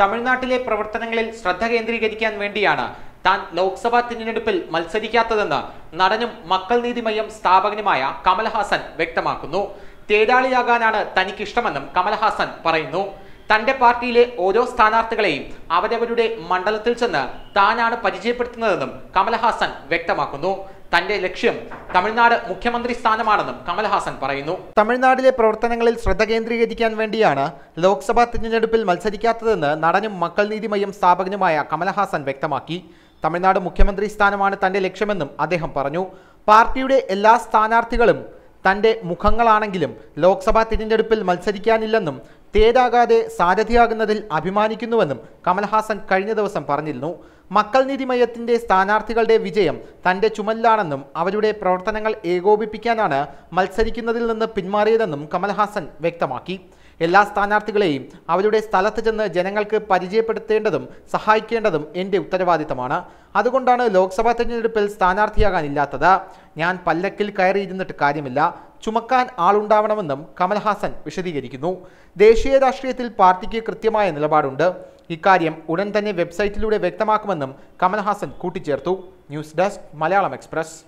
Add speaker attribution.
Speaker 1: തമിഴ്നാട്ടിലെ പ്രവർത്തനങ്ങളിൽ ശ്രദ്ധ കേന്ദ്രീകരിക്കാൻ വേണ്ടിയാണ് താൻ ലോക്സഭാ തിരഞ്ഞെടുപ്പിൽ മത്സരിക്കാത്തതെന്ന് നടനും മക്കൾ നീതിമയം സ്ഥാപകനുമായ കമൽഹാസൻ വ്യക്തമാക്കുന്നു തേതാളിയാകാനാണ് തനിക്കിഷ്ടമെന്നും കമൽഹാസൻ പറയുന്നു തന്റെ പാർട്ടിയിലെ ഓരോ സ്ഥാനാർത്ഥികളെയും അവരവരുടെ മണ്ഡലത്തിൽ ചെന്ന് താനാണ് പരിചയപ്പെടുത്തുന്നതെന്നും കമൽഹാസൻ വ്യക്തമാക്കുന്നു തന്റെ ലക്ഷ്യം തമിഴ്നാട് മുഖ്യമന്ത്രി സ്ഥാനമാണെന്നും കമൽഹാസൻ പറയുന്നു തമിഴ്നാടിലെ പ്രവർത്തനങ്ങളിൽ ശ്രദ്ധ കേന്ദ്രീകരിക്കാൻ വേണ്ടിയാണ് ലോക്സഭാ തിരഞ്ഞെടുപ്പിൽ മത്സരിക്കാത്തതെന്ന് നടനും മക്കൾ നീതിമയം സ്ഥാപകനുമായ കമൽഹാസൻ വ്യക്തമാക്കി തമിഴ്നാട് മുഖ്യമന്ത്രി സ്ഥാനമാണ് തന്റെ ലക്ഷ്യമെന്നും അദ്ദേഹം പറഞ്ഞു പാർട്ടിയുടെ എല്ലാ സ്ഥാനാർത്ഥികളും തന്റെ മുഖങ്ങളാണെങ്കിലും ലോക്സഭാ തിരഞ്ഞെടുപ്പിൽ മത്സരിക്കാനില്ലെന്നും തേരാകാതെ സാരഥിയാകുന്നതിൽ അഭിമാനിക്കുന്നുവെന്നും കമൽഹാസൻ കഴിഞ്ഞ ദിവസം പറഞ്ഞിരുന്നു മക്കൾ നീതിമയത്തിന്റെ സ്ഥാനാർത്ഥികളുടെ വിജയം തന്റെ ചുമലിലാണെന്നും അവരുടെ പ്രവർത്തനങ്ങൾ ഏകോപിപ്പിക്കാനാണ് മത്സരിക്കുന്നതിൽ നിന്ന് പിന്മാറിയതെന്നും കമൽഹാസൻ വ്യക്തമാക്കി എല്ലാ സ്ഥാനാർത്ഥികളെയും അവരുടെ സ്ഥലത്ത് ചെന്ന് ജനങ്ങൾക്ക് പരിചയപ്പെടുത്തേണ്ടതും സഹായിക്കേണ്ടതും എൻ്റെ ഉത്തരവാദിത്തമാണ് അതുകൊണ്ടാണ് ലോക്സഭാ തെരഞ്ഞെടുപ്പിൽ സ്ഥാനാർത്ഥിയാകാനില്ലാത്തത് ഞാൻ പല്ലക്കിൽ കയറിയിരുന്നിട്ട് കാര്യമില്ല ചുമക്കാൻ ആളുണ്ടാവണമെന്നും കമൽഹാസൻ വിശദീകരിക്കുന്നു ദേശീയ രാഷ്ട്രീയത്തിൽ പാർട്ടിക്ക് കൃത്യമായ നിലപാടുണ്ട് ഇക്കാര്യം ഉടൻ തന്നെ വെബ്സൈറ്റിലൂടെ വ്യക്തമാക്കുമെന്നും കമൽഹാസൻ കൂട്ടിച്ചേർത്തു ന്യൂസ് ഡെസ്ക് മലയാളം എക്സ്പ്രസ്